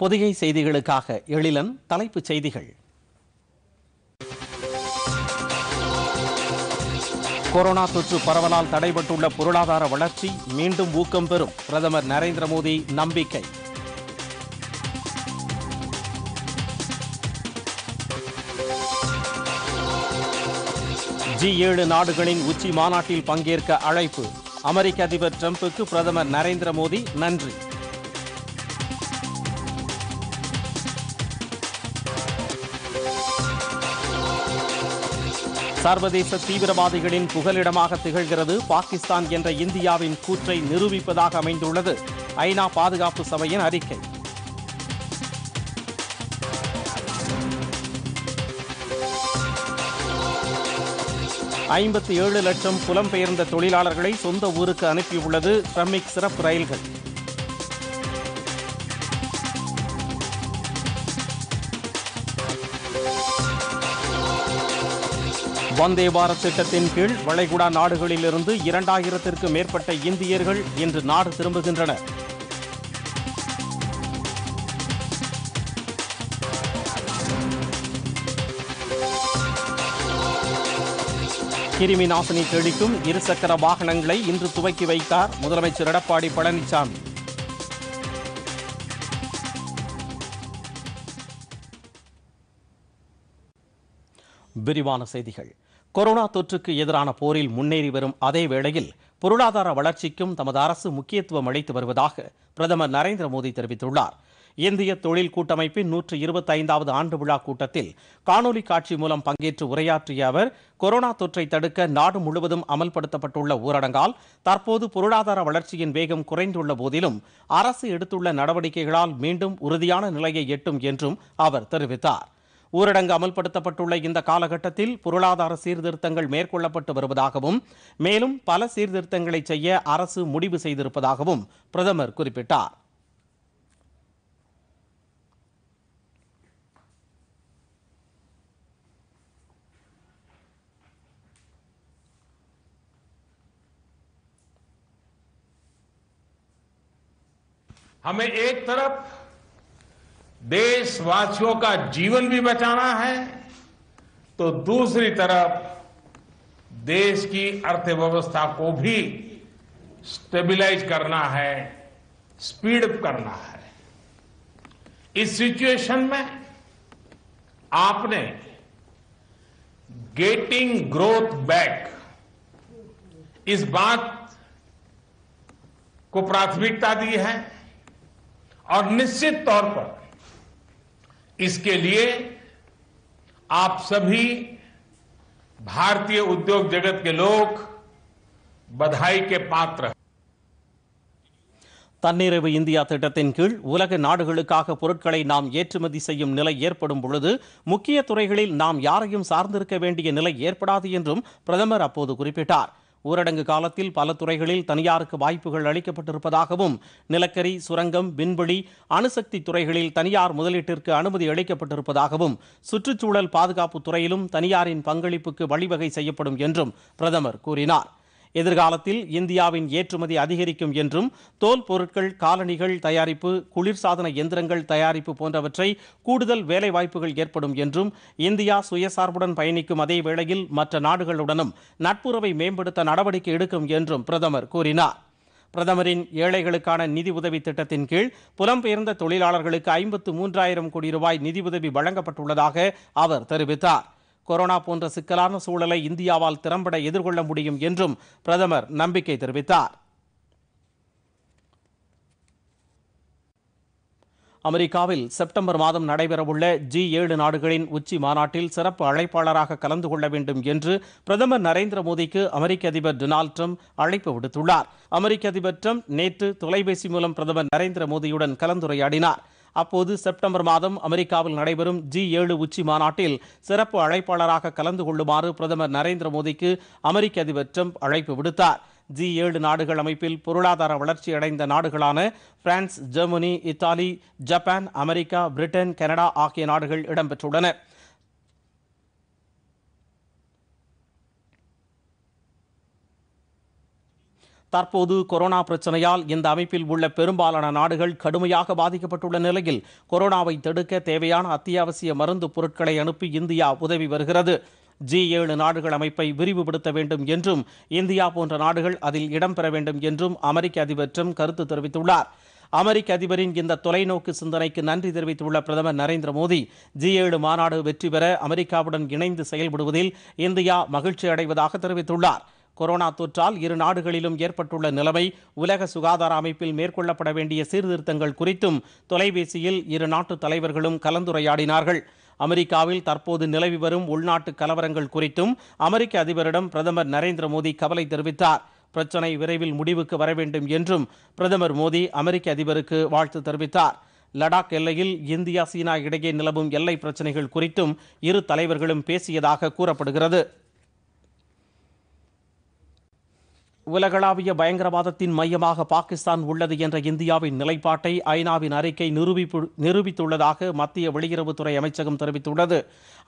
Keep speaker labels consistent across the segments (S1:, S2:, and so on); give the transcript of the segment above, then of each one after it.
S1: பொதிகை செய்திகளுக்காக எழிலன் தலைப்புச் செய்திகள் கொரோனா தொற்று பரவலால் தடைபட்டுள்ள பொருளாதார வளர்ச்சி மீண்டும் ஊக்கம் பெறும் பிரதமர் நரேந்திர மோடி நம்பிக்கை ஜி ஏழு நாடுகளின் உச்சி மாநாட்டில் பங்கேற்க அழைப்பு அமெரிக்க அதிபர் டிரம்புக்கு பிரதமர் நரேந்திர மோடி நன்றி சர்வதேச தீவிரவாதிகளின் புகலிடமாக திகழ்கிறது பாகிஸ்தான் என்ற இந்தியாவின் கூற்றை நிரூபிப்பதாக அமைந்துள்ளது ஐநா பாதுகாப்பு சபையின் அறிக்கை ஐம்பத்தி ஏழு லட்சம் புலம்பெயர்ந்த தொழிலாளர்களை சொந்த ஊருக்கு அனுப்பியுள்ளது ஸ்ரமிக் சிறப்பு ரயில்கள் வந்தே பாரத் திட்டத்தின் கீழ் வளைகுடா நாடுகளிலிருந்து இரண்டாயிரத்திற்கு மேற்பட்ட இந்தியர்கள் இன்று நாடு திரும்புகின்றனர் கிருமி நாசினி தெளிக்கும் இருசக்கர வாகனங்களை இன்று துவக்கி வைத்தார் முதலமைச்சர் எடப்பாடி பழனிசாமி விரிவான செய்திகள் கொரோனா தொற்றுக்கு எதிரான போரில் முன்னேறி வரும் அதே வேளையில் பொருளாதார வளர்ச்சிக்கும் தமது அரசு முக்கியத்துவம் அளித்து வருவதாக பிரதமர் நரேந்திர மோடி தெரிவித்துள்ளார் இந்திய தொழில் கூட்டமைப்பின் நூற்று இருபத்தைந்தாவது ஆண்டு விழா கூட்டத்தில் காணொலி காட்சி மூலம் பங்கேற்று உரையாற்றிய அவர் கொரோனா தொற்றை தடுக்க நாடு முழுவதும் அமல்படுத்தப்பட்டுள்ள ஊரடங்கால் தற்போது பொருளாதார வளர்ச்சியின் வேகம் குறைந்துள்ள போதிலும் அரசு எடுத்துள்ள நடவடிக்கைகளால் மீண்டும் உறுதியான நிலையை எட்டும் என்றும் அவர் தெரிவித்தார் ஊரடங்கு அமல்படுத்தப்பட்டுள்ள இந்த காலகட்டத்தில் பொருளாதார சீர்திருத்தங்கள் மேற்கொள்ளப்பட்டு வருவதாகவும் மேலும் பல சீர்திருத்தங்களை செய்ய அரசு முடிவு செய்திருப்பதாகவும் பிரதமர் குறிப்பிட்டார் हमें एक तरफ देशवासियों का जीवन भी बचाना है तो दूसरी तरफ देश की अर्थव्यवस्था को भी स्टेबिलाइज करना है स्पीड अप करना है इस सिचुएशन में आपने गेटिंग ग्रोथ बैक इस बात को प्राथमिकता दी है और निश्चित तौर पर इसके लिए आप सभी भारतीय उद्योग जगत के लोग बधाई के पात्र हैं தன்னிறைவு இந்தியா திட்டத்தின் கீழ் உலக நாடுகளுக்காக பொருட்களை நாம் ஏற்றுமதி செய்யும் நிலை ஏற்படும் பொழுது முக்கிய துறைகளில் நாம் யாரையும் சார்ந்திருக்க வேண்டிய நிலை ஏற்படாது என்றும் பிரதமர் அப்போது குறிப்பிட்டார் ஊரடங்கு காலத்தில் பல துறைகளில் தனியாருக்கு வாய்ப்புகள் அளிக்கப்பட்டிருப்பதாகவும் நிலக்கரி சுரங்கம் விண்வெளி அணுசக்தி துறைகளில் தனியார் முதலீட்டிற்கு அனுமதி அளிக்கப்பட்டிருப்பதாகவும் சுற்றுச்சூழல் பாதுகாப்பு துறையிலும் தனியாரின் பங்களிப்புக்கு வழிவகை செய்யப்படும் என்றும் பிரதமர் கூறினார் எதிர்காலத்தில் இந்தியாவின் ஏற்றுமதி அதிகரிக்கும் என்றும் தோல் பொருட்கள் காலணிகள் தயாரிப்பு குளிர்சாதன எந்திரங்கள் தயாரிப்பு போன்றவற்றை கூடுதல் வேலைவாய்ப்புகள் ஏற்படும் என்றும் இந்தியா சுயசார்புடன் பயணிக்கும் அதே வேளையில் மற்ற நாடுகளுடனும் நட்புறவை மேம்படுத்த நடவடிக்கை எடுக்கும் என்றும் பிரதமர் கூறினார் பிரதமரின் ஏழைகளுக்கான நிதி உதவி திட்டத்தின் கீழ் புலம்பெயர்ந்த தொழிலாளர்களுக்கு ஐம்பத்து மூன்றாயிரம் கோடி ரூபாய் நிதி உதவி வழங்கப்பட்டுள்ளதாக அவர் தெரிவித்தார் கொரோனா போன்ற சிக்கலான சூழலை இந்தியாவால் திறம்பட எதிர்கொள்ள முடியும் என்றும் பிரதமர் நம்பிக்கை தெரிவித்தார் அமெரிக்காவில் செப்டம்பர் மாதம் நடைபெறவுள்ள ஜி ஏழு நாடுகளின் உச்சி மாநாட்டில் சிறப்பு அழைப்பாளராக கலந்து கொள்ள வேண்டும் என்று பிரதமர் நரேந்திர மோடிக்கு அமெரிக்க அதிபர் டொனால்டு ட்ரம்ப் அழைப்பு விடுத்துள்ளார் அமெரிக்க அதிபர் ட்ரம்ப் நேற்று தொலைபேசி மூலம் பிரதமர் நரேந்திர மோடியுடன் கலந்துரையாடினார் அப்போது செப்டம்பர் மாதம் அமெரிக்காவில் நடைபெறும் ஜி ஏழு உச்சி மாநாட்டில் சிறப்பு அழைப்பாளராக கலந்து கொள்ளுமாறு பிரதமர் நரேந்திர மோடிக்கு அமெரிக்க அதிபர் ட்ரம்ப் அழைப்பு விடுத்தார் ஜி ஏழு நாடுகள் அமைப்பில் பொருளாதார வளர்ச்சி அடைந்த நாடுகளான France Germany Italy Japan America Britain Canada ஆகிய நாடுகள் இடம்பெற்றுள்ளன தற்போது கொரோனா பிரச்சனையால் இந்த அமைப்பில் உள்ள பெரும்பாலான நாடுகள் கடுமையாக பாதிக்கப்பட்டுள்ள நிலையில் கொரோனாவை தடுக்க தேவையான அத்தியாவசிய மருந்து பொருட்களை அனுப்பி இந்தியா உதவி வருகிறது ஜி ஏழு நாடுகள் அமைப்பை விரிவுபடுத்த வேண்டும் என்றும் இந்தியா போன்ற நாடுகள் அதில் இடம்பெற வேண்டும் என்றும் அமெரிக்க அதிபர் ட்ரம்ப் கருத்து தெரிவித்துள்ளார் அமெரிக்க அதிபரின் இந்த தொலைநோக்கு சிந்தனைக்கு நன்றி தெரிவித்துள்ள பிரதமர் நரேந்திர மோடி ஜி ஏழு மாநாடு வெற்றி பெற அமெரிக்காவுடன் இணைந்து செயல்படுவதில் இந்தியா மகிழ்ச்சி அடைவதாக தெரிவித்துள்ளார் கொரோனா தொற்றால் இரு நாடுகளிலும் ஏற்பட்டுள்ள நிலைமை உலக சுகாதார அமைப்பில் மேற்கொள்ளப்பட வேண்டிய சீர்திருத்தங்கள் குறித்தும் தொலைபேசியில் இரு நாட்டு தலைவர்களும் கலந்துரையாடினார்கள் அமெரிக்காவில் தற்போது நிலவி வரும் உள்நாட்டு கலவரங்கள் குறித்தும் அமெரிக்க அதிபரிடம் பிரதமர் நரேந்திர மோடி கவலை தெரிவித்தார் பிரச்சனை விரைவில் முடிவுக்கு வர வேண்டும் என்றும் பிரதமர் மோடி அமெரிக்க அதிபருக்கு வாழ்த்து தெரிவித்தார் லடாக் எல்லையில் இந்தியா சீனா இடையே நிலவும் எல்லை பிரச்சனைகள் குறித்தும் இரு தலைவர்களும் பேசியதாக கூறப்படுகிறது உலகளாவிய பயங்கரவாதத்தின் மையமாக பாகிஸ்தான் உள்ளது என்ற இந்தியாவின் நிலைப்பாட்டை ஐநாவின் அறிக்கை நிரூபிப்பு நிரூபித்துள்ளதாக மத்திய வெளியுறவுத்துறை அமைச்சகம் தெரிவித்துள்ளது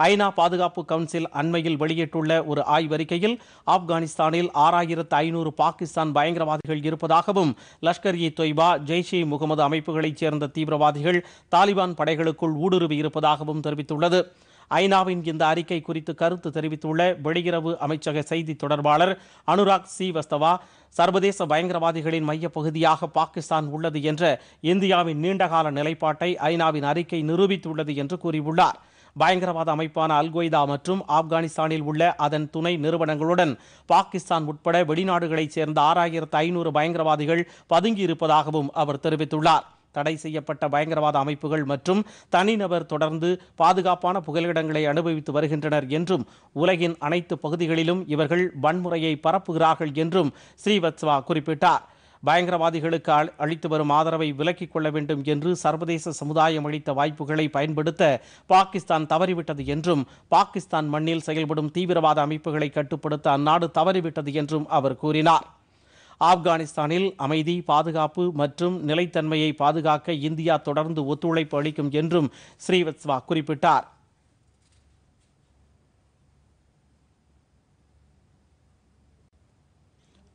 S1: ஐநா பாதுகாப்பு கவுன்சில் அண்மையில் வெளியிட்டுள்ள ஒரு ஆய்வறிக்கையில் ஆப்கானிஸ்தானில் ஆறாயிரத்து ஐநூறு பாகிஸ்தான் பயங்கரவாதிகள் இருப்பதாகவும் லஷ்கர் இ தொய்பா ஜெய்ஷ் இ முகமது அமைப்புகளைச் சேர்ந்த தீவிரவாதிகள் தாலிபான் படைகளுக்குள் ஊடுருவி இருப்பதாகவும் தெரிவித்துள்ளது ஐநாவின் இந்த அறிக்கை குறித்து கருத்து தெரிவித்துள்ள வெளியுறவு அமைச்சக செய்தி தொடர்பாளர் அனுராக் ஸ்ரீவஸ்தவா சர்வதேச பயங்கரவாதிகளின் மைய பகுதியாக பாகிஸ்தான் உள்ளது என்ற இந்தியாவின் நீண்டகால நிலைப்பாட்டை ஐநாவின் அறிக்கை நிரூபித்துள்ளது என்று கூறியுள்ளார் பயங்கரவாத அமைப்பான அல்கொய்தா மற்றும் ஆப்கானிஸ்தானில் உள்ள அதன் துணை நிறுவனங்களுடன் பாகிஸ்தான் உட்பட வெளிநாடுகளைச் சேர்ந்த ஆறாயிரத்து ஐநூறு பயங்கரவாதிகள் பதுங்கியிருப்பதாகவும் அவர் தெரிவித்துள்ளார் தடை செய்யப்பட்ட பயங்கரவாத அமைப்புகள் மற்றும் தனிநபர் தொடர்ந்து பாதுகாப்பான புகலிடங்களை அனுபவித்து வருகின்றனர் என்றும் உலகின் அனைத்து பகுதிகளிலும் இவர்கள் வன்முறையை பரப்புகிறார்கள் என்றும் ஸ்ரீவத்ஸ்வா குறிப்பிட்டார் பயங்கரவாதிகளுக்கு அளித்து வரும் ஆதரவை விலக்கிக் கொள்ள வேண்டும் என்று சர்வதேச சமுதாயம் அளித்த வாய்ப்புகளை பயன்படுத்த பாகிஸ்தான் தவறிவிட்டது என்றும் பாகிஸ்தான் மண்ணில் செயல்படும் தீவிரவாத அமைப்புகளை கட்டுப்படுத்த அந்நாடு தவறிவிட்டது என்றும் அவர் கூறினார் ஆப்கானிஸ்தானில் அமைதி பாதுகாப்பு மற்றும் நிலைத்தன்மையை பாதுகாக்க இந்தியா தொடர்ந்து ஒத்துழைப்பு அளிக்கும் என்றும் ஸ்ரீவத்ஸ்வா குறிப்பிட்டார்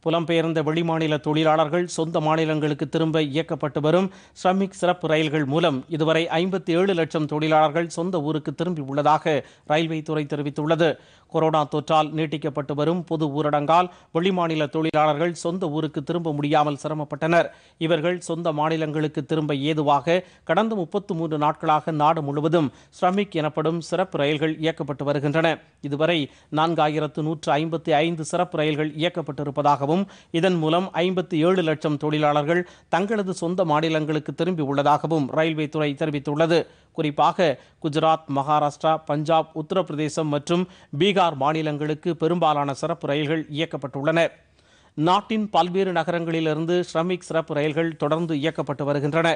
S1: புலம்பெயர்ந்த வெளிமாநில தொழிலாளர்கள் சொந்த மாநிலங்களுக்கு திரும்ப இயக்கப்பட்டு வரும் ஸ்ரமிக் சிறப்பு ரயில்கள் மூலம் இதுவரை ஐம்பத்தி ஏழு லட்சம் தொழிலாளர்கள் சொந்த ஊருக்கு திரும்பி உள்ளதாக ரயில்வே துறை தெரிவித்துள்ளது கொரோனா தொற்றால் நீட்டிக்கப்பட்டு வரும் பொது ஊரடங்கால் வெளிமாநில தொழிலாளர்கள் சொந்த ஊருக்கு திரும்ப முடியாமல் சிரமப்பட்டனர் இவர்கள் சொந்த மாநிலங்களுக்கு திரும்ப ஏதுவாக கடந்த முப்பத்து மூன்று நாட்களாக நாடு முழுவதும் ஸ்ரமிக் எனப்படும் சிறப்பு ரயில்கள் இயக்கப்பட்டு வருகின்றன இதுவரை நான்காயிரத்து நூற்று ஐம்பத்தி ஐந்து சிறப்பு ரயில்கள் இயக்கப்பட்டிருப்பதாகவும் உள்ளதாகவும் இதன் மூலம் ஐம்பத்தி ஏழு லட்சம் தொழிலாளர்கள் தங்களது சொந்த மாநிலங்களுக்கு திரும்பி உள்ளதாகவும் ரயில்வே துறை தெரிவித்துள்ளது குறிப்பாக குஜராத் மகாராஷ்டிரா பஞ்சாப் உத்தரப்பிரதேசம் மற்றும் பீகார் மாநிலங்களுக்கு பெரும்பாலான சிறப்பு ரயில்கள் இயக்கப்பட்டுள்ளன நாட்டின் பல்வேறு நகரங்களிலிருந்து ஸ்ரமிக் சிறப்பு ரயில்கள் தொடர்ந்து இயக்கப்பட்டு வருகின்றன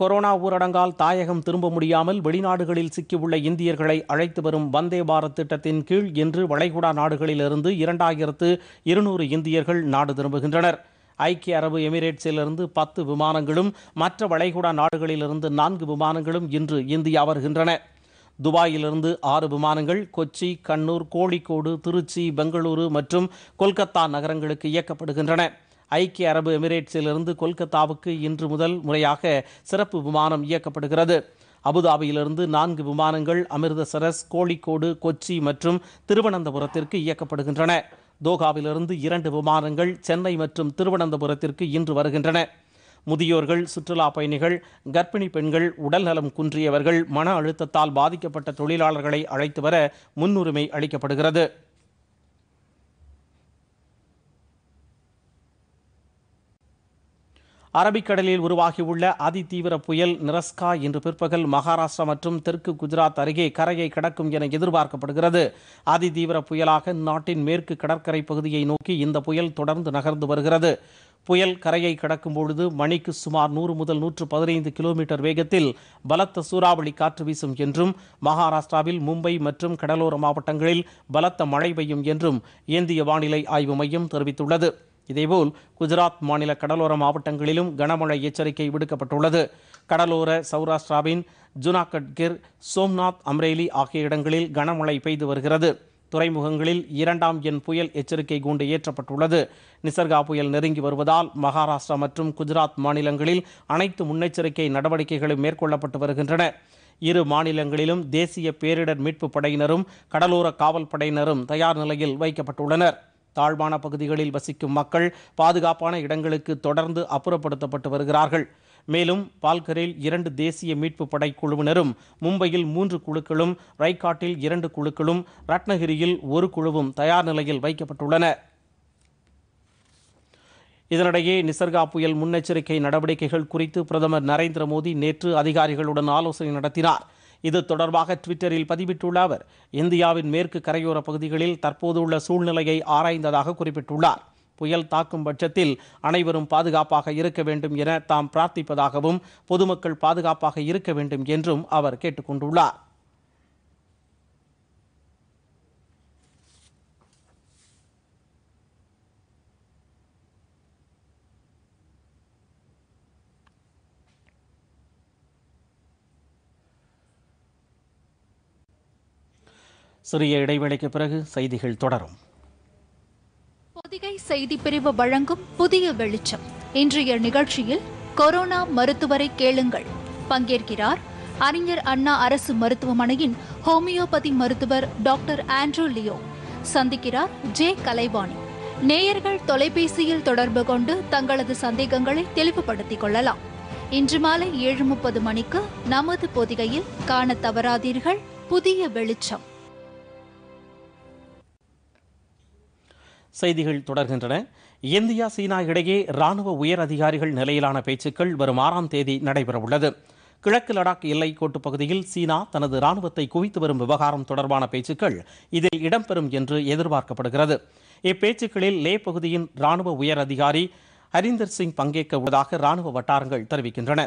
S1: கொரோனா ஊரடங்கால் தாயகம் திரும்ப முடியாமல் வெளிநாடுகளில் சிக்கியுள்ள இந்தியர்களை அழைத்து வரும் வந்தே பாரத் திட்டத்தின் கீழ் இன்று வளைகுடா நாடுகளிலிருந்து இரண்டாயிரத்து இருநூறு இந்தியர்கள் நாடு திரும்புகின்றனர் ஐக்கிய அரபு எமிரேட்ஸிலிருந்து பத்து விமானங்களும் மற்ற வளைகுடா நாடுகளிலிருந்து நான்கு விமானங்களும் இன்று இந்தியா வருகின்றன துபாயிலிருந்து ஆறு விமானங்கள் கொச்சி கண்ணூர் கோழிக்கோடு திருச்சி பெங்களூரு மற்றும் கொல்கத்தா நகரங்களுக்கு இயக்கப்படுகின்றன ஐக்கிய அரபு எமிரேட்ஸிலிருந்து கொல்கத்தாவுக்கு இன்று முதல் முறையாக சிறப்பு விமானம் இயக்கப்படுகிறது அபுதாபியிலிருந்து நான்கு விமானங்கள் அமிர்தசரஸ் கோழிக்கோடு கொச்சி மற்றும் திருவனந்தபுரத்திற்கு இயக்கப்படுகின்றன தோகாவிலிருந்து இரண்டு விமானங்கள் சென்னை மற்றும் திருவனந்தபுரத்திற்கு இன்று வருகின்றன முதியோர்கள் சுற்றுலா பயணிகள் கர்ப்பிணி பெண்கள் உடல்நலம் குன்றியவர்கள் மன அழுத்தத்தால் பாதிக்கப்பட்ட தொழிலாளர்களை அழைத்து வர முன்னுரிமை அளிக்கப்படுகிறது அரபிக்கடலில் உருவாகியுள்ள அதிதீவிர புயல் நிரஸ்கா இன்று பிற்பகல் மகாராஷ்டிரா மற்றும் தெற்கு குஜராத் அருகே கரையை கடக்கும் என எதிர்பார்க்கப்படுகிறது அதிதீவிர புயலாக நாட்டின் மேற்கு கடற்கரை பகுதியை நோக்கி இந்த புயல் தொடர்ந்து நகர்ந்து வருகிறது புயல் கரையை கடக்கும் பொழுது மணிக்கு சுமார் நூறு முதல் நூற்று பதினைந்து கிலோமீட்டர் வேகத்தில் பலத்த சூறாவளி காற்று வீசும் என்றும் மகாராஷ்டிராவில் மும்பை மற்றும் கடலோர மாவட்டங்களில் பலத்த மழை பெய்யும் என்றும் இந்திய வானிலை ஆய்வு மையம் தெரிவித்துள்ளது இதேபோல் குஜராத் மாநில கடலோர மாவட்டங்களிலும் கனமழை எச்சரிக்கை விடுக்கப்பட்டுள்ளது கடலோர சௌராஷ்டிராவின் ஜுனாகட் கிர் சோம்நாத் அம்ரேலி ஆகிய இடங்களில் கனமழை பெய்து வருகிறது துறைமுகங்களில் இரண்டாம் எண் புயல் எச்சரிக்கை கூண்டு ஏற்றப்பட்டுள்ளது நிசர்கா புயல் நெருங்கி வருவதால் மகாராஷ்டிரா மற்றும் குஜராத் மாநிலங்களில் அனைத்து முன்னெச்சரிக்கை நடவடிக்கைகளும் மேற்கொள்ளப்பட்டு வருகின்றன இரு மாநிலங்களிலும் தேசிய பேரிடர் மீட்புப் படையினரும் கடலோர காவல் படையினரும் தயார் நிலையில் வைக்கப்பட்டுள்ளனர் தாழ்வான பகுதிகளில் வசிக்கும் மக்கள் பாதுகாப்பான இடங்களுக்கு தொடர்ந்து அப்புறப்படுத்தப்பட்டு வருகிறார்கள் மேலும் பால்கரில் இரண்டு தேசிய மீட்பு படை குழுவினரும் மும்பையில் மூன்று குழுக்களும் ரைகாட்டில் இரண்டு குழுக்களும் ரத்னகிரியில் ஒரு குழுவும் தயார் நிலையில் வைக்கப்பட்டுள்ளன இதனிடையே நிசர்கா புயல் முன்னெச்சரிக்கை நடவடிக்கைகள் குறித்து பிரதமர் நரேந்திர மோடி நேற்று அதிகாரிகளுடன் ஆலோசனை நடத்தினார் இது தொடர்பாக ட்விட்டரில் பதிவிட்டுள்ள அவர் இந்தியாவின் மேற்கு கரையோர பகுதிகளில் தற்போது உள்ள சூழ்நிலையை ஆராய்ந்ததாக குறிப்பிட்டுள்ளார் புயல் தாக்கும் பட்சத்தில் அனைவரும் பாதுகாப்பாக இருக்க வேண்டும் என தாம் பிரார்த்திப்பதாகவும் பொதுமக்கள் பாதுகாப்பாக இருக்க வேண்டும் என்றும் அவர் கேட்டுக்கொண்டுள்ளார் சிறிய இடைவேளைக்கு பிறகு செய்திகள் தொடரும் பொதிகை செய்தி பிரிவு வழங்கும் புதிய வெளிச்சம் இன்றைய நிகழ்ச்சியில் கொரோனா மருத்துவரை கேளுங்கள் பங்கேற்கிறார் அறிஞர் அண்ணா அரசு மருத்துவமனையின் ஹோமியோபதி மருத்துவர் டாக்டர் ஆண்ட்ரூ லியோ சந்திக்கிறார் ஜே கலைவாணி நேயர்கள் தொலைபேசியில் தொடர்பு கொண்டு தங்களது சந்தேகங்களை தெளிவுபடுத்திக் கொள்ளலாம் இன்று மாலை ஏழு முப்பது மணிக்கு நமது பொதிகையில் காண தவறாதீர்கள் புதிய வெளிச்சம் செய்திகள் தொடர்கின்றன இந்தியா சீனா இடையே ராணுவ உயர் அதிகாரிகள் நிலையிலான பேச்சுக்கள் வரும் ஆறாம் தேதி நடைபெறவுள்ளது கிழக்கு லடாக் எல்லைக்கோட்டு பகுதியில் சீனா தனது ராணுவத்தை குவித்து வரும் விவகாரம் தொடர்பான பேச்சுக்கள் இதில் இடம்பெறும் என்று எதிர்பார்க்கப்படுகிறது இப்பேச்சுக்களில் லே பகுதியின் ராணுவ உயர் அதிகாரி ஹரிந்தர் சிங் பங்கேற்க உள்ளதாக ராணுவ வட்டாரங்கள் தெரிவிக்கின்றன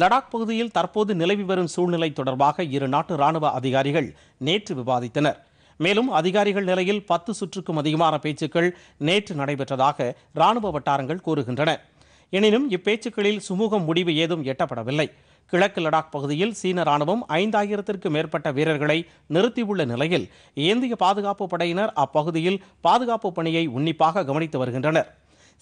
S1: லடாக் பகுதியில் தற்போது நிலவி வரும் சூழ்நிலை தொடர்பாக இரு நாட்டு ராணுவ அதிகாரிகள் நேற்று விவாதித்தனர் மேலும் அதிகாரிகள் நிலையில் பத்து சுற்றுக்கும் அதிகமான பேச்சுக்கள் நேற்று நடைபெற்றதாக ராணுவ வட்டாரங்கள் கூறுகின்றன எனினும் இப்பேச்சுக்களில் சுமூக முடிவு ஏதும் எட்டப்படவில்லை கிழக்கு லடாக் பகுதியில் சீன ராணுவம் ஐந்தாயிரத்திற்கு மேற்பட்ட வீரர்களை நிறுத்தியுள்ள நிலையில் இந்திய பாதுகாப்பு படையினர் அப்பகுதியில் பாதுகாப்பு பணியை உன்னிப்பாக கவனித்து வருகின்றனர்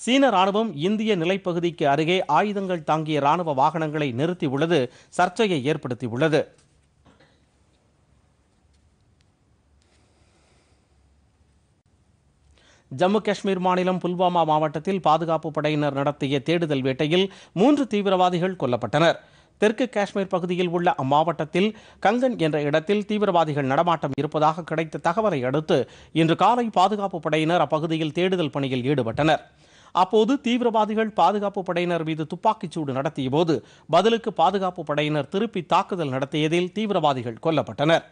S1: சீன ராணுவம் இந்திய நிலைப்பகுதிக்கு அருகே ஆயுதங்கள் தாங்கிய ராணுவ வாகனங்களை நிறுத்தியுள்ளது சர்ச்சையை ஏற்படுத்தியுள்ளது ஜம்மு காஷ்மீர் மாநிலம் புல்வாமா மாவட்டத்தில் பாதுகாப்பு படையினர் நடத்திய தேடுதல் வேட்டையில் மூன்று தீவிரவாதிகள் கொல்லப்பட்டனர் தெற்கு காஷ்மீர் பகுதியில் உள்ள அம்மாவட்டத்தில் கங்கன் என்ற இடத்தில் தீவிரவாதிகள் நடமாட்டம் இருப்பதாக கிடைத்த தகவலை அடுத்து இன்று காலை பாதுகாப்பு படையினர் அப்பகுதியில் தேடுதல் பணியில் ஈடுபட்டனர் அப்போது தீவிரவாதிகள் பாதுகாப்பு படையினர் மீது துப்பாக்கிச்சூடு சூடு நடத்தியபோது பதிலுக்கு பாதுகாப்பு படையினர் திருப்பி தாக்குதல் நடத்தியதில் தீவிரவாதிகள் கொல்லப்பட்டனர்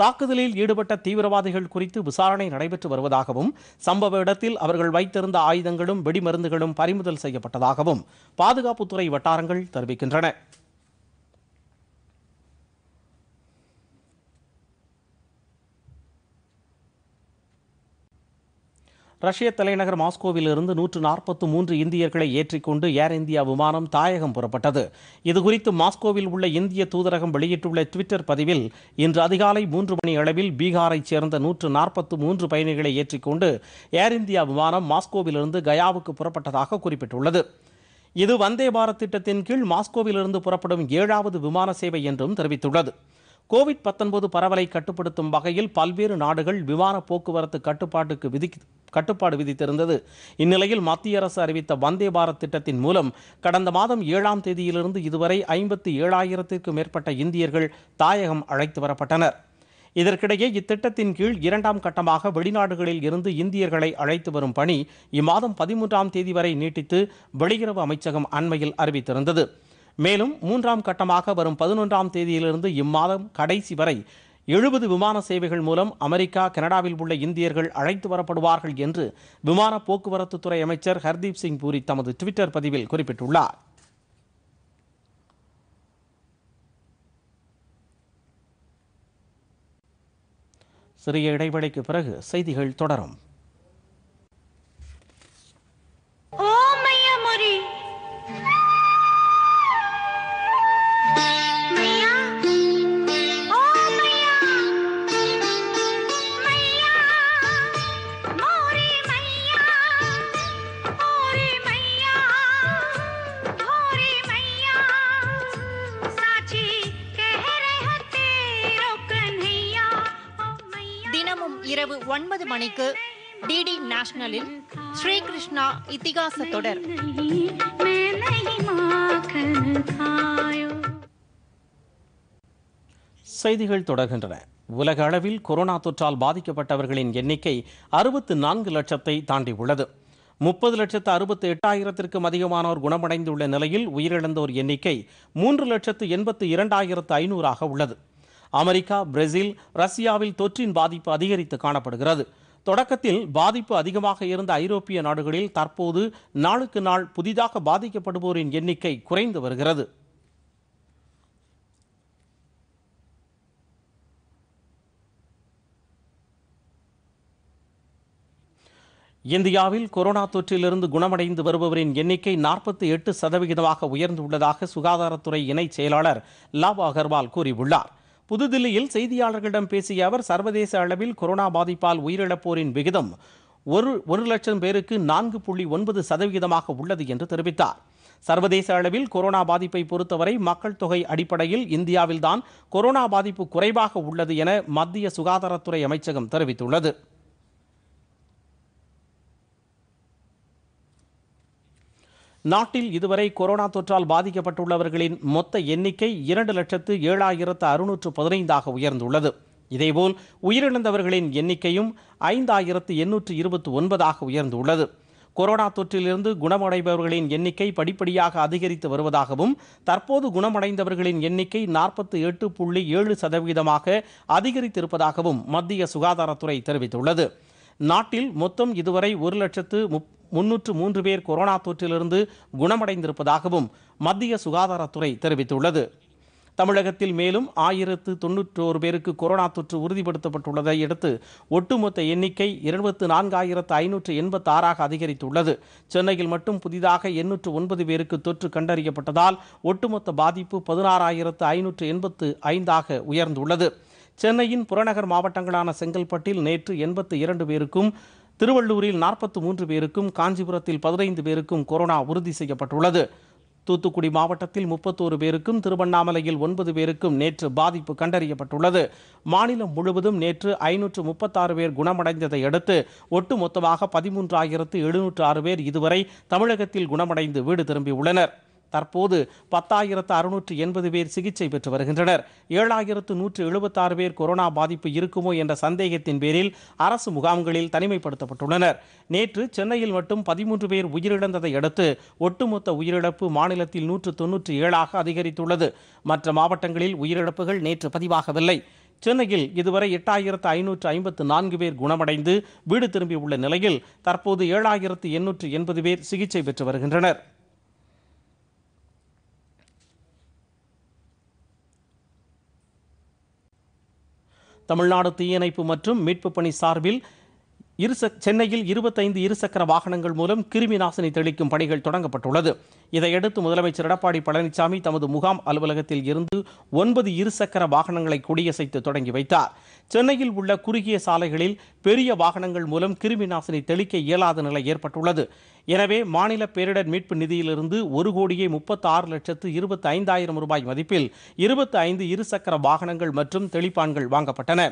S1: தாக்குதலில் ஈடுபட்ட தீவிரவாதிகள் குறித்து விசாரணை நடைபெற்று வருவதாகவும் சம்பவ இடத்தில் அவர்கள் வைத்திருந்த ஆயுதங்களும் வெடிமருந்துகளும் பறிமுதல் செய்யப்பட்டதாகவும் பாதுகாப்புத்துறை வட்டாரங்கள் தெரிவிக்கின்றன ரஷ்ய தலைநகர் மாஸ்கோவிலிருந்து நூற்று நாற்பத்து மூன்று இந்தியர்களை ஏற்றிக்கொண்டு ஏர் இந்தியா விமானம் தாயகம் புறப்பட்டது இதுகுறித்து மாஸ்கோவில் உள்ள இந்திய தூதரகம் வெளியிட்டுள்ள ட்விட்டர் பதிவில் இன்று அதிகாலை மூன்று மணி அளவில் பீகாரைச் சேர்ந்த நூற்று நாற்பத்து மூன்று பயணிகளை ஏற்றிக்கொண்டு ஏர் இந்தியா விமானம் மாஸ்கோவிலிருந்து கயாவுக்கு புறப்பட்டதாக குறிப்பிட்டுள்ளது இது வந்தே பாரத் திட்டத்தின் கீழ் மாஸ்கோவிலிருந்து புறப்படும் ஏழாவது விமான சேவை என்றும் தெரிவித்துள்ளது கோவிட் பத்தொன்பது பரவலை கட்டுப்படுத்தும் வகையில் பல்வேறு நாடுகள் விமான போக்குவரத்து கட்டுப்பாட்டுக்கு விதி கட்டுப்பாடு விதித்திருந்தது இந்நிலையில் மத்திய அரசு அறிவித்த வந்தே பாரத் திட்டத்தின் மூலம் கடந்த மாதம் ஏழாம் தேதியிலிருந்து இதுவரை ஐம்பத்தி ஏழாயிரத்திற்கும் மேற்பட்ட இந்தியர்கள் தாயகம் அழைத்து வரப்பட்டனர் இதற்கிடையே இத்திட்டத்தின் கீழ் இரண்டாம் கட்டமாக வெளிநாடுகளில் இருந்து இந்தியர்களை அழைத்து வரும் பணி இம்மாதம் பதிமூன்றாம் தேதி வரை நீட்டித்து வெளியுறவு அமைச்சகம் அண்மையில் அறிவித்திருந்தது மேலும் மூன்றாம் கட்டமாக வரும் பதினொன்றாம் தேதியிலிருந்து இம்மாதம் கடைசி வரை எழுபது விமான சேவைகள் மூலம் அமெரிக்கா கனடாவில் உள்ள இந்தியர்கள் அழைத்து வரப்படுவார்கள் என்று விமான போக்குவரத்துத்துறை அமைச்சர் ஹர்தீப் சிங் பூரி தமது ட்விட்டர் பதிவில் குறிப்பிட்டுள்ளார் சிறிய இடைவெளிக்கு பிறகு செய்திகள் தொடரும் ஒன்பது மணிக்கு டிடி நேஷனலில் கிருஷ்ணா இத்திகாச தொடர் செய்திகள் தொடர்கின்றன உலக அளவில் கொரோனா தொற்றால் பாதிக்கப்பட்டவர்களின் எண்ணிக்கை அறுபத்து நான்கு லட்சத்தை தாண்டி உள்ளது முப்பது லட்சத்து அறுபத்து எட்டாயிரத்திற்கும் அதிகமானோர் குணமடைந்துள்ள நிலையில் உயிரிழந்தோர் எண்ணிக்கை மூன்று லட்சத்து எண்பத்து இரண்டாயிரத்து ஐநூறாக உள்ளது அமெரிக்கா பிரேசில் ரஷ்யாவில் தொற்றின் பாதிப்பு அதிகரித்து காணப்படுகிறது தொடக்கத்தில் பாதிப்பு அதிகமாக இருந்த ஐரோப்பிய நாடுகளில் தற்போது நாளுக்கு நாள் புதிதாக பாதிக்கப்படுவோரின் எண்ணிக்கை குறைந்து வருகிறது இந்தியாவில் கொரோனா தொற்றிலிருந்து குணமடைந்து வருபவரின் எண்ணிக்கை நாற்பத்தி எட்டு சதவிகிதமாக உயர்ந்துள்ளதாக சுகாதாரத்துறை இணைச் செயலாளர் லாவ் அகர்வால் கூறியுள்ளார் புதுதில்லியில் செய்தியாளர்களிடம் பேசிய அவர் சர்வதேச அளவில் கொரோனா பாதிப்பால் உயிரிழப்போரின் விகிதம் ஒரு ஒரு லட்சம் பேருக்கு நான்கு புள்ளி ஒன்பது சதவிகிதமாக உள்ளது என்று தெரிவித்தார் சர்வதேச அளவில் கொரோனா பாதிப்பை பொறுத்தவரை மக்கள் தொகை அடிப்படையில் இந்தியாவில்தான் கொரோனா பாதிப்பு குறைவாக உள்ளது என மத்திய சுகாதாரத்துறை அமைச்சகம் தெரிவித்துள்ளது நாட்டில் இதுவரை கொரோனா தொற்றால் பாதிக்கப்பட்டுள்ளவர்களின் மொத்த எண்ணிக்கை இரண்டு லட்சத்து ஏழாயிரத்து அறுநூற்று பதினைந்தாக உயர்ந்துள்ளது இதேபோல் உயிரிழந்தவர்களின் எண்ணிக்கையும் ஐந்தாயிரத்து எண்ணூற்று இருபத்தி ஒன்பதாக உயர்ந்துள்ளது கொரோனா தொற்றிலிருந்து குணமடைபவர்களின் எண்ணிக்கை படிப்படியாக அதிகரித்து வருவதாகவும் தற்போது குணமடைந்தவர்களின் எண்ணிக்கை நாற்பத்தி எட்டு புள்ளி ஏழு சதவீதமாக அதிகரித்திருப்பதாகவும் மத்திய சுகாதாரத்துறை தெரிவித்துள்ளது நாட்டில் மொத்தம் இதுவரை ஒரு லட்சத்து முப் முன்னூற்று மூன்று பேர் கொரோனா தொற்றிலிருந்து குணமடைந்திருப்பதாகவும் மத்திய சுகாதாரத்துறை தெரிவித்துள்ளது தமிழகத்தில் மேலும் ஆயிரத்து தொன்னூற்றோரு பேருக்கு கொரோனா தொற்று உறுதிப்படுத்தப்பட்டுள்ளதை அடுத்து ஒட்டுமொத்த எண்ணிக்கை இருபத்து நான்காயிரத்து ஐநூற்று எண்பத்தாறாக அதிகரித்துள்ளது சென்னையில் மட்டும் புதிதாக எண்ணூற்று ஒன்பது பேருக்கு தொற்று கண்டறியப்பட்டதால் ஒட்டுமொத்த பாதிப்பு பதினாறாயிரத்து ஐநூற்று எண்பத்து ஐந்தாக உயர்ந்துள்ளது சென்னையின் புறநகர் மாவட்டங்களான செங்கல்பட்டில் நேற்று எண்பத்து இரண்டு பேருக்கும் திருவள்ளூரில் நாற்பத்தி மூன்று பேருக்கும் காஞ்சிபுரத்தில் பதினைந்து பேருக்கும் கொரோனா உறுதி செய்யப்பட்டுள்ளது தூத்துக்குடி மாவட்டத்தில் முப்பத்தோரு பேருக்கும் திருவண்ணாமலையில் ஒன்பது பேருக்கும் நேற்று பாதிப்பு கண்டறியப்பட்டுள்ளது மாநிலம் முழுவதும் நேற்று ஐநூற்று முப்பத்தாறு பேர் குணமடைந்ததை அடுத்து ஒட்டுமொத்தமாக பதிமூன்றாயிரத்து எழுநூற்று ஆறு பேர் இதுவரை தமிழகத்தில் குணமடைந்து வீடு திரும்பியுள்ளனர் தற்போது பத்தாயிரத்து அறுநூற்று எண்பது பேர் சிகிச்சை பெற்று வருகின்றனர் ஏழாயிரத்து நூற்று எழுபத்தாறு பேர் கொரோனா பாதிப்பு இருக்குமோ என்ற சந்தேகத்தின் பேரில் அரசு முகாம்களில் தனிமைப்படுத்தப்பட்டுள்ளனர் நேற்று சென்னையில் மட்டும் பதிமூன்று பேர் உயிரிழந்ததை அடுத்து ஒட்டுமொத்த உயிரிழப்பு மாநிலத்தில் நூற்று தொன்னூற்று ஏழாக அதிகரித்துள்ளது மற்ற மாவட்டங்களில் உயிரிழப்புகள் நேற்று பதிவாகவில்லை சென்னையில் இதுவரை எட்டாயிரத்து ஐநூற்று ஐம்பத்து நான்கு பேர் குணமடைந்து வீடு திரும்பியுள்ள நிலையில் தற்போது ஏழாயிரத்து எண்ணூற்று எண்பது பேர் சிகிச்சை பெற்று வருகின்றனர் தமிழ்நாடு தீயணைப்பு மற்றும் மீட்புப் பணி சார்பில் இருச சென்னையில் இருபத்தைந்து இருசக்கர வாகனங்கள் மூலம் கிருமி நாசினி தெளிக்கும் பணிகள் தொடங்கப்பட்டுள்ளது இதையடுத்து முதலமைச்சர் எடப்பாடி பழனிசாமி தமது முகாம் அலுவலகத்தில் இருந்து ஒன்பது இருசக்கர வாகனங்களை கொடியசைத்து தொடங்கி வைத்தார் சென்னையில் உள்ள குறுகிய சாலைகளில் பெரிய வாகனங்கள் மூலம் கிருமி நாசினி தெளிக்க இயலாத நிலை ஏற்பட்டுள்ளது எனவே மாநில பேரிடர் மீட்பு நிதியிலிருந்து ஒரு கோடியே முப்பத்தி ஆறு லட்சத்து இருபத்தி ஐந்தாயிரம் ரூபாய் மதிப்பில் இருபத்தி ஐந்து இருசக்கர வாகனங்கள் மற்றும் தெளிப்பான்கள் வாங்கப்பட்டன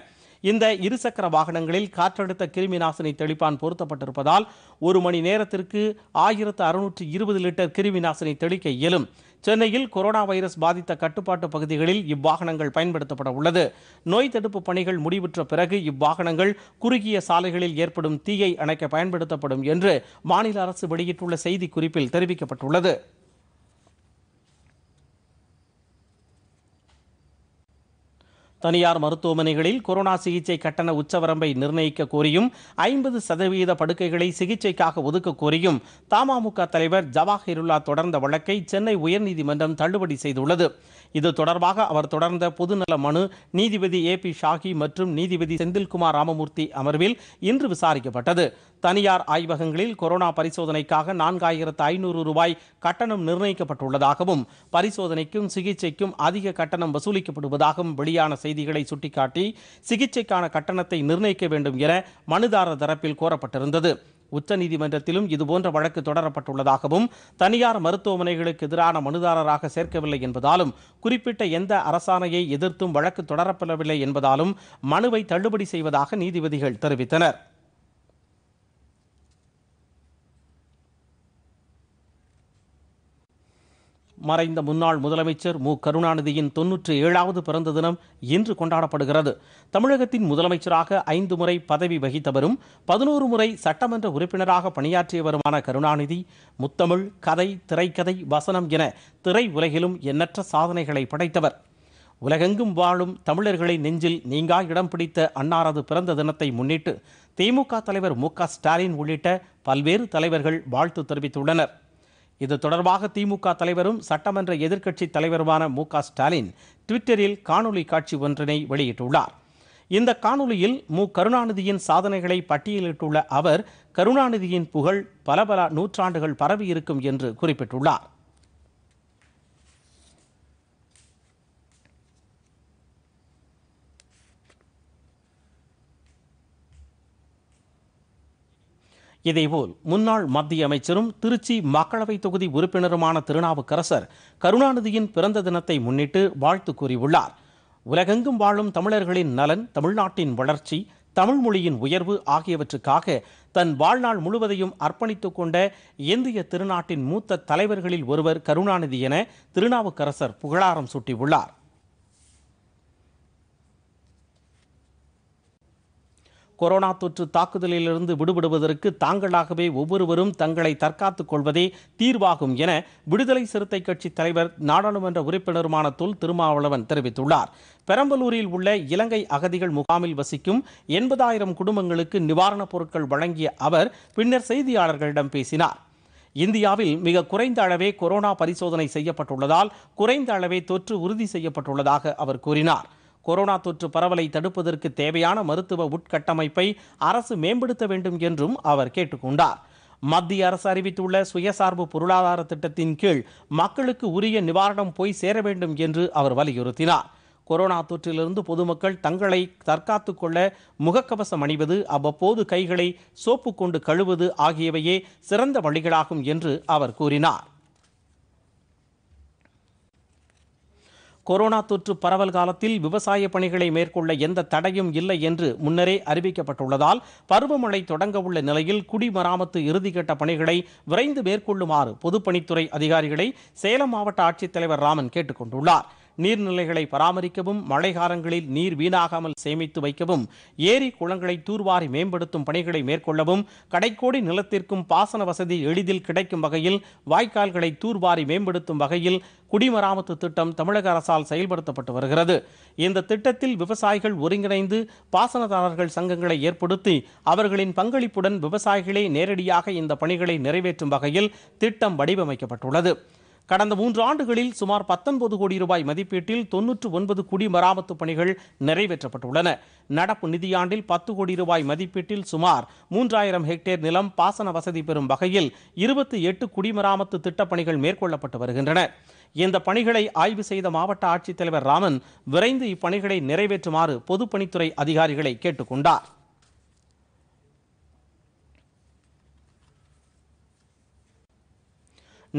S1: இந்த இருசக்கர வாகனங்களில் காற்றழுத்த கிருமி நாசினி தெளிப்பான் பொருத்தப்பட்டிருப்பதால் ஒரு மணி நேரத்திற்கு ஆயிரத்து அறுநூற்று இருபது லிட்டர் கிருமி நாசினி தெளிக்க இயலும் சென்னையில் கொரோனா வைரஸ் பாதித்த கட்டுப்பாட்டு பகுதிகளில் இவ்வாகனங்கள் பயன்படுத்தப்பட உள்ளது நோய் தடுப்பு பணிகள் முடிவுற்ற பிறகு இவ்வாகனங்கள் குறுகிய சாலைகளில் ஏற்படும் தீயை அணைக்க பயன்படுத்தப்படும் என்று மாநில அரசு வெளியிட்டுள்ள செய்திக்குறிப்பில் தெரிவிக்கப்பட்டுள்ளது தனியார் மருத்துவமனைகளில் கொரோனா சிகிச்சை கட்டண உச்சவரம்பை நிர்ணயிக்க கோரியும் ஐம்பது சதவீத படுக்கைகளை சிகிச்சைக்காக ஒதுக்க கோரியும் தமாமுக தலைவர் ஜவாஹிருல்லா தொடர்ந்த வழக்கை சென்னை உயர்நீதிமன்றம் தள்ளுபடி செய்துள்ளது இது தொடர்பாக அவர் தொடர்ந்த பொதுநல மனு நீதிபதி ஏ பி ஷாஹி மற்றும் நீதிபதி செந்தில்குமார் ராமமூர்த்தி அமர்வில் இன்று விசாரிக்கப்பட்டது தனியார் ஆய்வகங்களில் கொரோனா பரிசோதனைக்காக நான்காயிரத்து ஐநூறு ரூபாய் கட்டணம் நிர்ணயிக்கப்பட்டுள்ளதாகவும் பரிசோதனைக்கும் சிகிச்சைக்கும் அதிக கட்டணம் வசூலிக்கப்படுவதாகவும் வெளியான செய்திகளை சுட்டிக்காட்டி சிகிச்சைக்கான கட்டணத்தை நிர்ணயிக்க வேண்டும் என மனுதாரர் தரப்பில் கோரப்பட்டிருந்தது உச்சநீதிமன்றத்திலும் இதுபோன்ற வழக்கு தொடரப்பட்டுள்ளதாகவும் தனியார் மருத்துவமனைகளுக்கு எதிரான மனுதாரராக சேர்க்கவில்லை என்பதாலும் குறிப்பிட்ட எந்த அரசாணையை எதிர்த்தும் வழக்கு தொடரப்படவில்லை என்பதாலும் மனுவை தள்ளுபடி செய்வதாக நீதிபதிகள் தெரிவித்தனர் மறைந்த முன்னாள் முதலமைச்சர் மு கருணாநிதியின் தொன்னூற்றி ஏழாவது பிறந்த தினம் இன்று கொண்டாடப்படுகிறது தமிழகத்தின் முதலமைச்சராக ஐந்து முறை பதவி வகித்தவரும் பதினோரு முறை சட்டமன்ற உறுப்பினராக பணியாற்றியவருமான கருணாநிதி முத்தமிழ் கதை திரைக்கதை வசனம் என திரை உலகிலும் எண்ணற்ற சாதனைகளை படைத்தவர் உலகெங்கும் வாழும் தமிழர்களை நெஞ்சில் நீங்கா இடம் பிடித்த அன்னாரது பிறந்த தினத்தை முன்னிட்டு திமுக தலைவர் மு ஸ்டாலின் உள்ளிட்ட பல்வேறு தலைவர்கள் வாழ்த்து தெரிவித்துள்ளனர் இது தொடர்பாக திமுக தலைவரும் சட்டமன்ற எதிர்க்கட்சி தலைவருமான மு ஸ்டாலின் ட்விட்டரில் காணொலி காட்சி ஒன்றினை வெளியிட்டுள்ளார் இந்த காணொலியில் மு கருணாநிதியின் சாதனைகளை பட்டியலிட்டுள்ள அவர் கருணாநிதியின் புகழ் பல பல நூற்றாண்டுகள் பரவியிருக்கும் என்று குறிப்பிட்டுள்ளார் இதேபோல் முன்னாள் மத்திய அமைச்சரும் திருச்சி மக்களவை தொகுதி உறுப்பினருமான திருநாவுக்கரசர் கருணாநிதியின் பிறந்த தினத்தை முன்னிட்டு வாழ்த்து கூறியுள்ளார் உலகெங்கும் வாழும் தமிழர்களின் நலன் தமிழ்நாட்டின் வளர்ச்சி தமிழ் மொழியின் உயர்வு ஆகியவற்றுக்காக தன் வாழ்நாள் முழுவதையும் அர்ப்பணித்துக் கொண்ட இந்திய திருநாட்டின் மூத்த தலைவர்களில் ஒருவர் கருணாநிதி என திருநாவுக்கரசர் புகழாரம் சூட்டியுள்ளார் கொரோனா தொற்று தாக்குதலிலிருந்து விடுபடுவதற்கு தாங்களாகவே ஒவ்வொருவரும் தங்களை தற்காத்துக் கொள்வதே தீர்வாகும் என விடுதலை சிறுத்தை கட்சி தலைவர் நாடாளுமன்ற உறுப்பினருமான தொல் திருமாவளவன் தெரிவித்துள்ளார் பெரம்பலூரில் உள்ள இலங்கை அகதிகள் முகாமில் வசிக்கும் எண்பதாயிரம் குடும்பங்களுக்கு நிவாரணப் பொருட்கள் வழங்கிய அவர் பின்னர் செய்தியாளர்களிடம் பேசினார் இந்தியாவில் மிக குறைந்த அளவே கொரோனா பரிசோதனை செய்யப்பட்டுள்ளதால் குறைந்த அளவே தொற்று உறுதி செய்யப்பட்டுள்ளதாக அவர் கூறினார் கொரோனா தொற்று பரவலை தடுப்பதற்கு தேவையான மருத்துவ உட்கட்டமைப்பை அரசு மேம்படுத்த வேண்டும் என்றும் அவர் கேட்டுக்கொண்டார் மத்திய அரசு அறிவித்துள்ள சுயசார்பு பொருளாதார திட்டத்தின் கீழ் மக்களுக்கு உரிய நிவாரணம் போய் சேர வேண்டும் என்று அவர் வலியுறுத்தினார் கொரோனா தொற்றிலிருந்து பொதுமக்கள் தங்களை தற்காத்துக் கொள்ள முகக்கவசம் அணிவது அவ்வப்போது கைகளை சோப்பு கொண்டு கழுவது ஆகியவையே சிறந்த வழிகளாகும் என்று அவர் கூறினார் கொரோனா தொற்று பரவல் காலத்தில் விவசாய பணிகளை மேற்கொள்ள எந்த தடையும் இல்லை என்று முன்னரே அறிவிக்கப்பட்டுள்ளதால் பருவமழை தொடங்கவுள்ள நிலையில் குடிமராமத்து இறுதிக்கட்ட பணிகளை விரைந்து மேற்கொள்ளுமாறு பொதுப்பணித்துறை அதிகாரிகளை சேலம் மாவட்ட ஆட்சித்தலைவர் ராமன் கேட்டுக்கொண்டுள்ளார் நீர்நிலைகளை பராமரிக்கவும் மழைக்காலங்களில் நீர் வீணாகாமல் சேமித்து வைக்கவும் ஏரி குளங்களை தூர்வாரி மேம்படுத்தும் பணிகளை மேற்கொள்ளவும் கடைக்கோடி நிலத்திற்கும் பாசன வசதி எளிதில் கிடைக்கும் வகையில் வாய்க்கால்களை தூர்வாரி மேம்படுத்தும் வகையில் குடிமராமத்து திட்டம் தமிழக அரசால் செயல்படுத்தப்பட்டு வருகிறது இந்த திட்டத்தில் விவசாயிகள் ஒருங்கிணைந்து பாசனதாரர்கள் சங்கங்களை ஏற்படுத்தி அவர்களின் பங்களிப்புடன் விவசாயிகளே நேரடியாக இந்த பணிகளை நிறைவேற்றும் வகையில் திட்டம் வடிவமைக்கப்பட்டுள்ளது கடந்த மூன்று ஆண்டுகளில் சுமார் பத்தொன்பது கோடி ரூபாய் மதிப்பீட்டில் தொன்னூற்று ஒன்பது குடிமராமத்து பணிகள் நிறைவேற்றப்பட்டுள்ளன நடப்பு நிதியாண்டில் பத்து கோடி ரூபாய் மதிப்பீட்டில் சுமார் மூன்றாயிரம் ஹெக்டேர் நிலம் பாசன வசதி பெறும் வகையில் இருபத்தி எட்டு குடிமராமத்து திட்டப்பணிகள் மேற்கொள்ளப்பட்டு வருகின்றன இந்த பணிகளை ஆய்வு செய்த மாவட்ட ஆட்சித்தலைவர் ராமன் விரைந்து இப்பணிகளை நிறைவேற்றுமாறு பொதுப்பணித்துறை அதிகாரிகளை கேட்டுக்கொண்டார்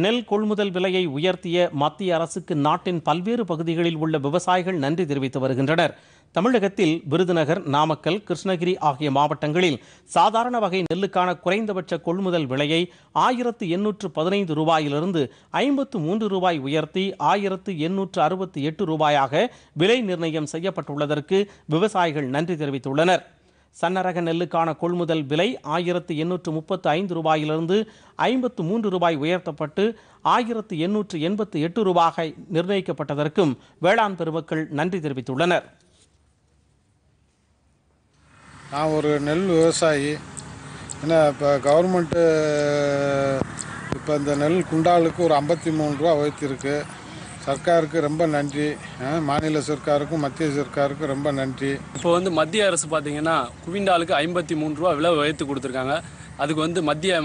S1: நெல் கொள்முதல் விலையை உயர்த்திய மத்திய அரசுக்கு நாட்டின் பல்வேறு பகுதிகளில் உள்ள விவசாயிகள் நன்றி தெரிவித்து வருகின்றனர் தமிழகத்தில் விருதுநகர் நாமக்கல் கிருஷ்ணகிரி ஆகிய மாவட்டங்களில் சாதாரண வகை நெல்லுக்கான குறைந்தபட்ச கொள்முதல் விலையை ஆயிரத்து எண்ணூற்று பதினைந்து ரூபாயிலிருந்து ஐம்பத்து மூன்று ரூபாய் உயர்த்தி ஆயிரத்து எண்ணூற்று அறுபத்தி எட்டு ரூபாயாக விலை நிர்ணயம் செய்யப்பட்டுள்ளதற்கு விவசாயிகள் நன்றி தெரிவித்துள்ளனர் சன்னரக நெல்லுக்கான கொள்முதல் விலை ஆயிரத்து எண்ணூற்று முப்பத்து ஐந்து ரூபாயிலிருந்து ஐம்பத்து மூன்று ரூபாய் உயர்த்தப்பட்டு ஆயிரத்து எண்ணூற்று எண்பத்து எட்டு ரூபாய் நிர்ணயிக்கப்பட்டதற்கும் வேளாண் பெருமக்கள் நன்றி தெரிவித்துள்ளனர் நான் ஒரு நெல் விவசாயி ஏன்னா இப்போ கவர்மெண்ட்டு இப்போ இந்த நெல் குண்டாலுக்கு ஒரு ஐம்பத்தி மூணு ரூபா உயர்த்திருக்கு சர்க்காருக்கு ரொம்ப நன்றி மாநில சர்க்காருக்கும் மத்திய சர்க்காருக்கும் ரொம்ப நன்றி இப்போ வந்து மத்திய அரசு பார்த்தீங்கன்னா குவிண்டாலுக்கு ஐம்பத்தி மூணு ரூபா விலை உயர்த்து கொடுத்துருக்காங்க அதுக்கு வந்து மத்திய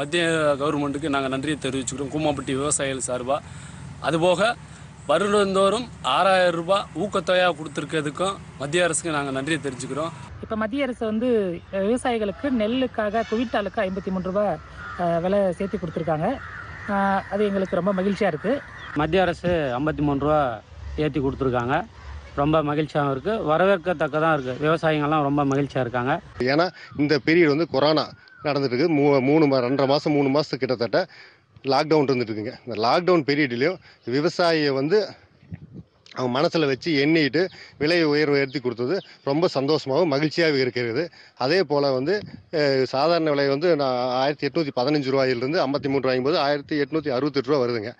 S1: மத்திய கவர்மெண்ட்டுக்கு நாங்கள் நன்றியை தெரிவிச்சுக்கிறோம் கும்மாப்பட்டி விவசாயிகள் சார்பாக அதுபோக வருடந்தோறும் ஆறாயிரம் ரூபாய் ஊக்கத்தொகையாக கொடுத்துருக்கிறதுக்கும் மத்திய அரசுக்கு நாங்கள் நன்றியை தெரிஞ்சுக்கிறோம் இப்போ மத்திய அரசு வந்து விவசாயிகளுக்கு நெல்லுக்காக குவிட்டாலுக்கு ஐம்பத்தி மூணு ரூபா விலை சேர்த்து கொடுத்துருக்காங்க அது எங்களுக்கு ரொம்ப மகிழ்ச்சியாக இருக்குது மத்திய அரசு ஐம்பத்தி மூணு ரூபா ஏற்றி கொடுத்துருக்காங்க ரொம்ப மகிழ்ச்சியாகவும் இருக்குது தான் இருக்குது விவசாயிகள்லாம் ரொம்ப மகிழ்ச்சியாக இருக்காங்க ஏன்னா இந்த பீரியட் வந்து கொரோனா நடந்துட்டு இருக்குது மூ மூணு ரெண்டரை மாதம் மூணு மாதத்துக்கு கிட்டத்தட்ட லாக்டவுன் இருந்துட்டு இந்த லாக்டவுன் பீரியட்லேயும் விவசாயியை வந்து அவங்க மனசில் வச்சு எண்ணிட்டு விலை உயர்வு ஏற்றி கொடுத்தது ரொம்ப சந்தோஷமாகவும் மகிழ்ச்சியாகவும் இருக்கிறது அதே போல் வந்து சாதாரண விலை வந்து நான் ஆயிரத்தி எட்நூற்றி பதினஞ்சு ரூபாயிலிருந்து ஐம்பத்தி மூணு போது ஆயிரத்தி எட்நூற்றி அறுபத்தெட்டு ரூபா வருதுங்க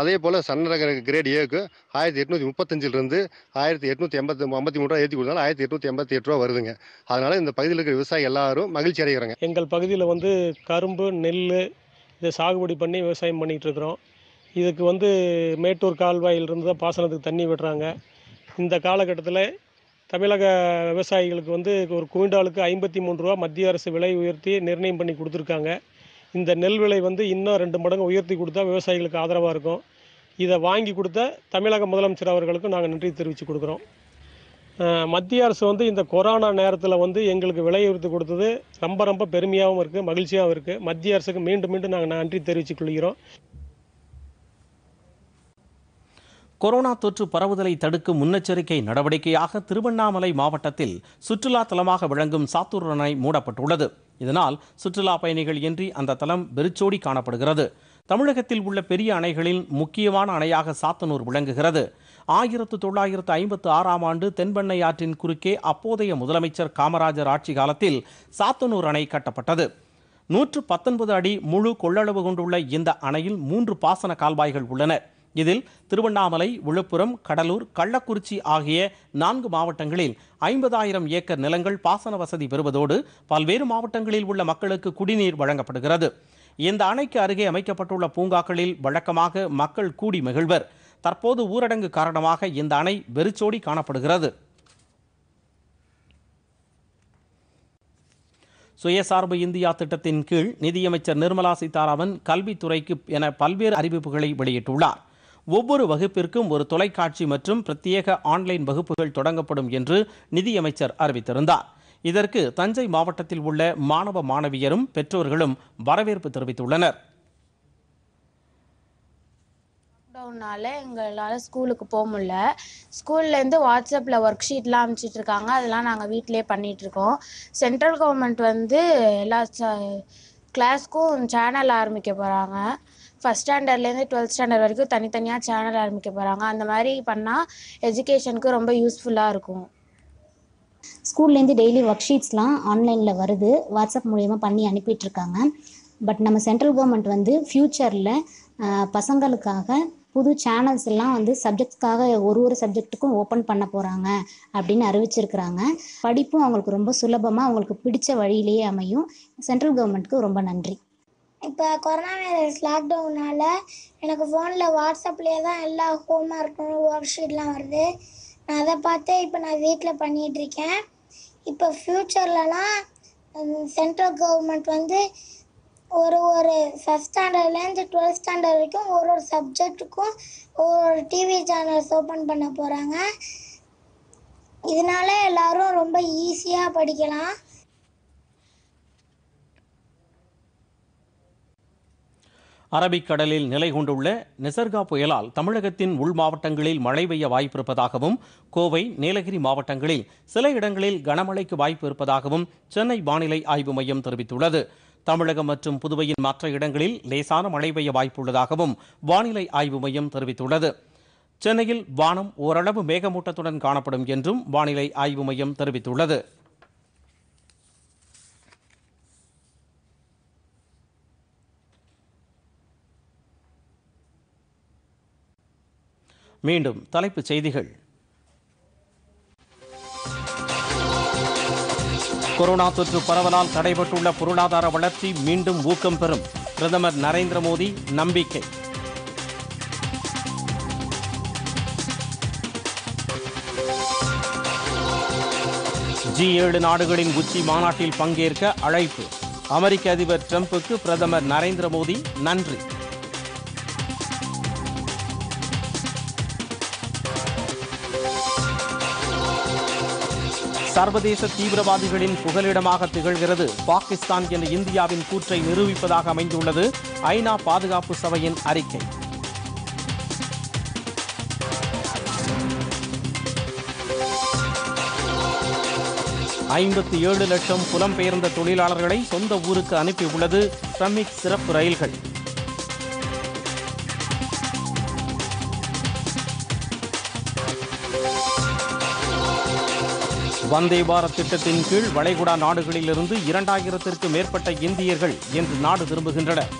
S1: அதே போல் சன்னரகர கிரேட் ஏக்கு ஆயிரத்தி எட்நூற்றி முப்பத்தஞ்சிலிருந்து ஆயிரத்தி எட்நூற்றி எண்பத்தி ஐம்பத்தி மூணு ரூபா ஏற்றி கொடுத்தாலும் ஆயிரத்தி எட்நூற்றி எண்பத்தி எட்டு ரூபா வருதுங்க அதனால் இந்த பகுதியில் இருக்கிற விவசாயி எல்லாரும் மகிழ்ச்சி அடைகிறாங்க எங்கள் பகுதியில் வந்து கரும்பு நெல் இதை சாகுபடி பண்ணி விவசாயம் பண்ணிகிட்டு இருக்கிறோம் இதுக்கு வந்து மேட்டூர் கால்வாயிலிருந்து தான் பாசனத்துக்கு தண்ணி விடுறாங்க இந்த காலகட்டத்தில் தமிழக விவசாயிகளுக்கு வந்து ஒரு குவிண்டாலுக்கு ஐம்பத்தி மூணு ரூபா மத்திய அரசு விலை உயர்த்தி நிர்ணயம் பண்ணி கொடுத்துருக்காங்க இந்த நெல் விலை வந்து இன்னும் ரெண்டு மடங்கு உயர்த்தி கொடுத்தா விவசாயிகளுக்கு ஆதரவாக இருக்கும் இதை வாங்கி கொடுத்த தமிழக முதலமைச்சர் அவர்களுக்கும் நாங்கள் நன்றி தெரிவித்து கொடுக்குறோம் மத்திய அரசு வந்து இந்த கொரோனா நேரத்தில் வந்து எங்களுக்கு விலை உயர்த்தி கொடுத்தது ரொம்ப ரொம்ப பெருமையாகவும் இருக்குது மகிழ்ச்சியாகவும் இருக்குது மத்திய அரசுக்கு மீண்டும் மீண்டும் நாங்கள் நன்றி தெரிவித்துக் கொள்கிறோம் கொரோனா தொற்று பரவுதலை தடுக்கும் முன்னெச்சரிக்கை நடவடிக்கையாக திருவண்ணாமலை மாவட்டத்தில் சுற்றுலா தலமாக விளங்கும் சாத்தூர் அணை மூடப்பட்டுள்ளது இதனால் சுற்றுலா பயணிகள் இன்றி அந்த தலம் வெறிச்சோடி காணப்படுகிறது தமிழகத்தில் உள்ள பெரிய அணைகளில் முக்கியமான அணையாக சாத்தனூர் விளங்குகிறது ஆயிரத்து தொள்ளாயிரத்து ஐம்பத்து ஆறாம் ஆண்டு தென்பெண்ணை ஆற்றின் குறுக்கே அப்போதைய முதலமைச்சர் காமராஜர் ஆட்சி காலத்தில் சாத்தனூர் அணை கட்டப்பட்டது நூற்று பத்தொன்பது அடி முழு கொள்ளளவு கொண்டுள்ள இந்த அணையில் மூன்று பாசன கால்வாய்கள் உள்ளன இதில் திருவண்ணாமலை விழுப்புரம் கடலூர் கள்ளக்குறிச்சி ஆகிய நான்கு மாவட்டங்களில் ஐம்பதாயிரம் ஏக்கர் நிலங்கள் பாசன வசதி பெறுவதோடு பல்வேறு மாவட்டங்களில் உள்ள மக்களுக்கு குடிநீர் வழங்கப்படுகிறது இந்த அணைக்கு அருகே அமைக்கப்பட்டுள்ள பூங்காக்களில் வழக்கமாக மக்கள் கூடி மகிழ்வர் தற்போது ஊரடங்கு காரணமாக இந்த அணை வெறிச்சோடி காணப்படுகிறது சுயசார்பு இந்தியா திட்டத்தின் கீழ் நிதியமைச்சர் நிர்மலா சீதாராமன் கல்வித்துறைக்கு என பல்வேறு அறிவிப்புகளை வெளியிட்டுள்ளார் ஒவ்வொரு வகுப்பிற்கும் ஒரு தொலைக்காட்சி மற்றும் பிரத்யேக ஆன்லைன் வகுப்புகள் தொடங்கப்படும் என்று நிதியமைச்சர் அறிவித்திருந்தார் இதற்கு தஞ்சை மாவட்டத்தில் உள்ள மாணவ மாணவியரும் பெற்றோர்களும் வரவேற்பு தெரிவித்துள்ளனர் லாக்டவுனால எங்களால் ஸ்கூலுக்கு போக முடியல ஸ்கூல்லேருந்து வாட்ஸ்அப்பில் ஒர்க் ஷீட்லாம் அனுப்பிச்சிட்டு இருக்காங்க அதெல்லாம் நாங்கள் வீட்டிலே பண்ணிகிட்ருக்கோம் சென்ட்ரல் கவர்மெண்ட் வந்து எல்லா கிளாஸ்க்கும் சேனல் ஆரம்பிக்க போகிறாங்க ஃபஸ்ட் ஸ்டாண்டர்ட்லேருந்து டுவெல்த் ஸ்டாண்டர்ட் வரைக்கும் தனித்தனியாக சேனல் ஆரம்பிக்க போகிறாங்க அந்த மாதிரி பண்ணால் எஜுகேஷனுக்கு ரொம்ப யூஸ்ஃபுல்லாக இருக்கும் ஸ்கூல்லேருந்து டெய்லி ஒர்க் ஷீட்ஸ்லாம் ஆன்லைனில் வருது வாட்ஸ்அப் மூலயமா பண்ணி அனுப்பிட்டுருக்காங்க பட் நம்ம சென்ட்ரல் கவர்மெண்ட் வந்து ஃப்யூச்சரில் பசங்களுக்காக புது சேனல்ஸ் எல்லாம் வந்து சப்ஜெக்ட்ஸ்க்காக ஒரு ஒரு சப்ஜெக்ட்டுக்கும் ஓப்பன் பண்ண போகிறாங்க அப்படின்னு அறிவிச்சிருக்கிறாங்க படிப்பும் அவங்களுக்கு ரொம்ப சுலபமாக அவங்களுக்கு பிடிச்ச வழியிலேயே அமையும் சென்ட்ரல் கவர்மெண்ட்க்கு ரொம்ப நன்றி இப்போ கொரோனா வைரஸ் லாக்டவுனால் எனக்கு ஃபோனில் வாட்ஸ்அப்லேயே தான் எல்லா ஹோம் ஒர்க்கும் ஒர்க் ஷீட்லாம் வருது நான் அதை பார்த்தே இப்போ நான் வீட்டில் பண்ணிகிட்ருக்கேன் இப்போ ஃப்யூச்சர்லலாம் சென்ட்ரல் கவர்மெண்ட் வந்து ஒரு ஒரு ஃபஸ்ட் ஸ்டாண்டர்ட்லேருந்து டுவெல்த் ஸ்டாண்டர்ட் வரைக்கும் ஒரு ஒரு சப்ஜெக்ட்டுக்கும் ஒரு ஒரு டிவி சேனல்ஸ் ஓப்பன் பண்ண போகிறாங்க இதனால எல்லாரும் ரொம்ப ஈஸியாக படிக்கலாம் அரபிக்கடலில் நிலை கொண்டுள்ள நிசர்கா புயலால் தமிழகத்தின் உள் மாவட்டங்களில் மழை பெய்ய வாய்ப்பிருப்பதாகவும் கோவை நீலகிரி மாவட்டங்களில் சில இடங்களில் கனமழைக்கு வாய்ப்பு இருப்பதாகவும் சென்னை வானிலை ஆய்வு மையம் தெரிவித்துள்ளது தமிழகம் மற்றும் புதுவையின் மற்ற இடங்களில் லேசான மழை பெய்ய வாய்ப்புள்ளதாகவும் வானிலை ஆய்வு மையம் தெரிவித்துள்ளது சென்னையில் வானம் ஓரளவு மேகமூட்டத்துடன் காணப்படும் என்றும் வானிலை ஆய்வு மையம் தெரிவித்துள்ளது மீண்டும் தலைப்புச் செய்திகள் கொரோனா தொற்று பரவலால் தடைபட்டுள்ள பொருளாதார வளர்ச்சி மீண்டும் ஊக்கம் பெறும் பிரதமர் நரேந்திர மோடி நம்பிக்கை ஜி ஏழு நாடுகளின் உச்சி மாநாட்டில் பங்கேற்க அழைப்பு அமெரிக்க அதிபர் டிரம்புக்கு பிரதமர் நரேந்திர மோடி நன்றி சர்வதேச தீவிரவாதிகளின் புகலிடமாக திகழ்கிறது பாகிஸ்தான் என்ற இந்தியாவின் கூற்றை நிரூபிப்பதாக அமைந்துள்ளது ஐநா பாதுகாப்பு சபையின் அறிக்கை ஐம்பத்தி ஏழு லட்சம் புலம்பெயர்ந்த தொழிலாளர்களை சொந்த ஊருக்கு அனுப்பியுள்ளது ஸ்ரமிக் சிறப்பு ரயில்கள் வந்தே பாரத் திட்டத்தின் கீழ் வளைகுடா நாடுகளிலிருந்து இரண்டாயிரத்திற்கு மேற்பட்ட இந்தியர்கள் இன்று நாடு திரும்புகின்றனர்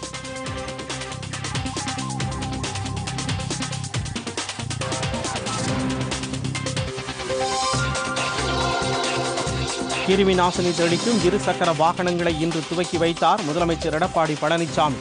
S1: கிருமி நாசினி தெளிக்கும் இருசக்கர வாகனங்களை இன்று துவக்கி வைத்தார் முதலமைச்சர் எடப்பாடி பழனிசாமி